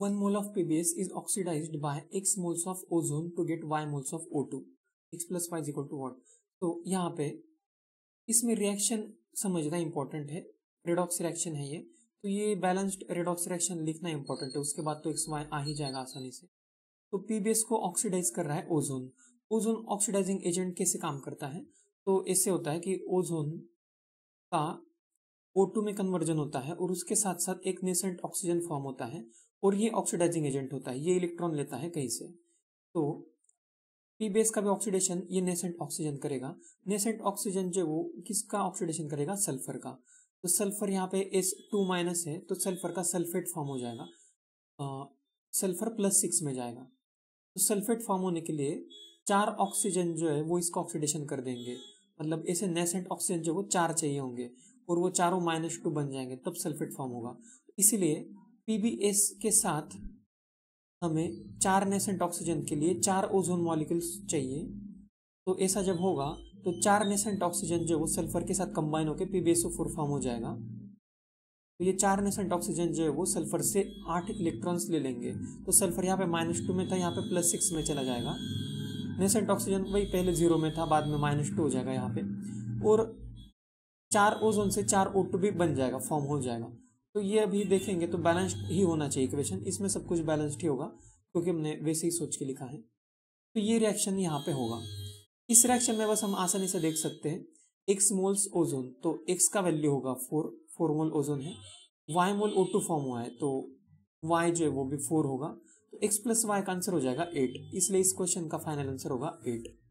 1 mole of PBS is oxidized by x moles of ozone to get y moles of O2. x plus y is equal to what? तो यहाँ पे इसमें reaction समझना important है redox reaction है ये तो ये बैलेंस्ड रेडॉक्स रिएक्शन लिखना इम्पोर्टेंट है उसके बाद तो एक्स वाई आ ही जाएगा आसानी से तो पीबीएस को ऑक्सीडाइज कर रहा है ओजोन ओजोन ऑक्सीडाइजिंग एजेंट कैसे काम करता है तो इससे होता है कि ओजोन का ओ टू में कन्वर्जन होता है और उसके साथ साथ एक नेसेंट ऑक्सीजन फॉर्म होता है और ये ऑक्सीडाइजिंग एजेंट होता है ये इलेक्ट्रॉन लेता है कहीं से तो पी बेस का भी ऑक्सीडेशन ये नेसेंट ऑक्सीजन करेगा नेसेंट ऑक्सीजन जो वो किसका ऑक्सीडेशन करेगा सल्फर का तो सल्फर यहाँ पे एस टू माइनस है तो सल्फर का सल्फेट फॉर्म हो जाएगा आ, सल्फर प्लस सिक्स में जाएगा तो सल्फेट फॉर्म होने के लिए चार ऑक्सीजन जो है वो इसका ऑक्सीडेशन कर देंगे मतलब ऐसे नेसेंट ऑक्सीजन जो वो चार चाहिए होंगे और वो चारों माइनस टू बन जाएंगे तब सल्फेट फॉर्म होगा इसीलिए पी के साथ हमें चार नेसेंट ऑक्सीजन के लिए चार ओजोन मॉलिकल्स चाहिए तो ऐसा जब होगा तो चार नेसेंट ऑक्सीजन जो है वो सल्फर के साथ कंबाइन होकर पी फोर फॉर्म हो जाएगा तो ये चार नेसेंट ऑक्सीजन जो है वो सल्फर से आठ इलेक्ट्रॉन्स ले लेंगे तो सल्फर यहाँ पे माइनस टू में था यहाँ पे प्लस सिक्स में चला जाएगा नेसेंट ऑक्सीजन वही पहले जीरो में था बाद में माइनस टू हो जाएगा यहाँ पे और चार ओजोन से चार ओ टू भी बन जाएगा फॉर्म हो जाएगा तो ये अभी देखेंगे तो बैलेंस्ड ही होना चाहिए इक्वेशन इसमें सब कुछ बैलेंस्ड ही होगा क्योंकि हमने वैसे ही सोच के लिखा है तो ये रिएक्शन यहाँ पे होगा इस रिएक्शन में बस हम आसानी से देख सकते हैं एक्स मोल्स ओजोन तो एक्स का वैल्यू होगा फोर फोर मोल ओजोन है Y mole O two form हुआ है तो वाई जो है वो भी फोर होगा तो एक्स प्लस वाई का आंसर हो जाएगा एट इसलिए इस क्वेश्चन का फाइनल आंसर होगा एट